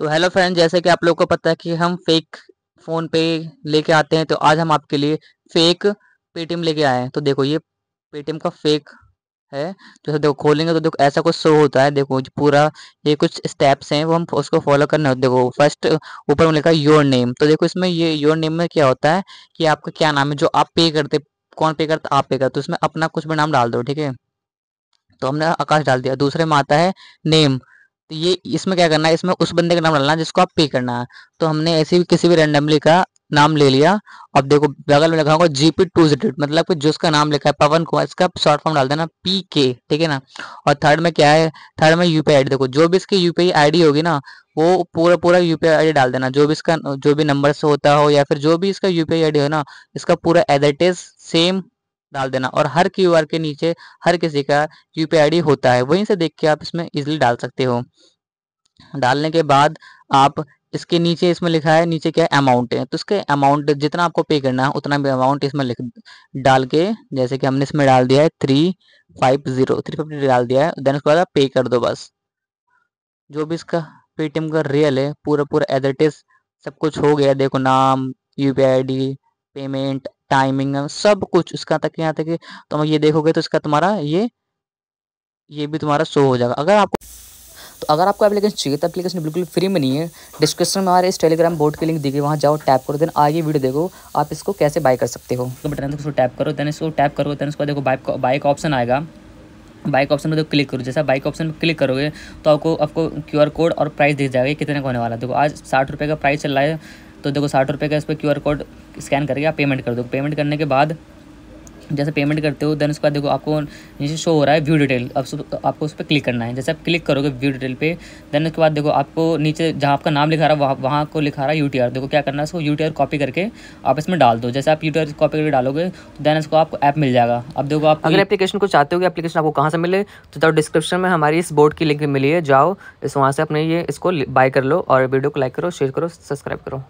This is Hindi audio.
तो हेलो फ्रेंड जैसे कि आप लोग को पता है कि हम फेक फ़ोन पे लेके आते हैं तो आज हम आपके लिए फेक पेटीएम लेके आए हैं तो देखो ये पेटीएम का फेक है जैसे देखो खोलेंगे तो देखो ऐसा कुछ शो होता है देखो पूरा ये कुछ स्टेप्स हैं वो हम उसको फॉलो करना देखो फर्स्ट ऊपर में लिखा योर नेम तो देखो इसमें ये योर नेम में क्या होता है कि आपका क्या नाम है जो आप पे करते कौन पे करता आप पे करते तो उसमें अपना कुछ भी नाम डाल दो ठीक है तो हमने आकाश डाल दिया दूसरे में आता है नेम तो ये इसमें क्या करना है इसमें उस बंदे का नाम डालना जिसको आप पे करना है तो हमने ऐसे भी किसी भी रेंडमली का नाम ले लिया अब देखो बगल में लिखा होगा जीपी टू जेड मतलब कि जिसका नाम लिखा है पवन कुमार इसका शॉर्ट फॉर्म डाल देना पी के ठीक है ना और थर्ड में क्या है थर्ड में यूपीआई आईडी देखो जो भी इसकी यूपीआई आईडी होगी ना वो पूरा पूरा यूपीआई आईडी डाल देना जो भी इसका जो भी नंबर से होता हो या फिर जो भी इसका यूपीआई आईडी हो ना इसका पूरा एज इट इज सेम डाल देना और हर क्यू के नीचे हर किसी का यूपीआई आईडी होता है वहीं से देख के आप इसमें इजिली डाल सकते हो डालने के बाद आप इसके नीचे इसमें लिखा है नीचे क्या अमाउंट है तो इसके अमाउंट जितना आपको पे करना है उतना भी अमाउंट इसमें लिख डाल के जैसे कि हमने इसमें डाल दिया है three five zero three fifty डाल दिया है देन उसके बाद पे कर दो बस जो भी इसका पेटीएम का रियल है पूरा पूरा एज इट इज सब कुछ हो गया देखो नाम यू पी पेमेंट टाइमिंग सब कुछ उसका तक यहाँ तक तुम ये देखोगे तो इसका तुम्हारा ये ये भी तुम्हारा शो हो जाएगा अगर आपको तो अगर आपको एप्लीकेशन चाहिए तो एप्लीकेशन बिल्कुल फ्री में नहीं है डिस्क्रिप्शन में हमारे इस टेलीग्राम बोर्ड के लिंक दी गई वहाँ जाओ टैप करो देन आगे वीडियो देखो आप इसको कैसे बाय कर सकते हो तो बटन उसको टैप करो देन इसको टैप करो देन उसको देखो बाइक बाइक ऑप्शन आएगा बाइक ऑप्शन में तो क्लिक करो जैसा बाइक ऑप्शन में क्लिक करोगे तो आपको आपको क्यू कोड और प्राइस दिख जाएगा कितने का होने वाला देखो आज साठ रुपये का प्राइस चल रहा है तो देखो साठ रुपये का इस पर क्यू कोड स्कैन करके आप पेमेंट कर दो पेमेंट करने के बाद जैसे पेमेंट करते हो देन उसके बाद देखो आपको नीचे शो हो रहा है व्यू डिटेल अब आपको उस पर क्लिक करना है जैसे आप क्लिक करोगे व्यू डिटेल पे देन उसके बाद देखो आपको नीचे जहाँ आपका नाम लिखा रहा है वहाँ वहाँ को लिखा रहा है यू देखो क्या करना है उसको यू कॉपी करके आप इसमें डाल दो जैसे आप यू कॉपी करके डालोगे तो देन उसको आपको ऐप मिल जाएगा अब देखो आप अगर एप्लीकेशन को चाहते हो कि एप्लीकेशन आपको कहाँ से मिले तो जाओ डिस्क्रिप्शन में हमारी इस बोर्ड की लिंक मिली है जाओ इस वहाँ से अपने ये इसको बाय कर लो और वीडियो को लाइक करो शेयर करो सब्सक्राइब करो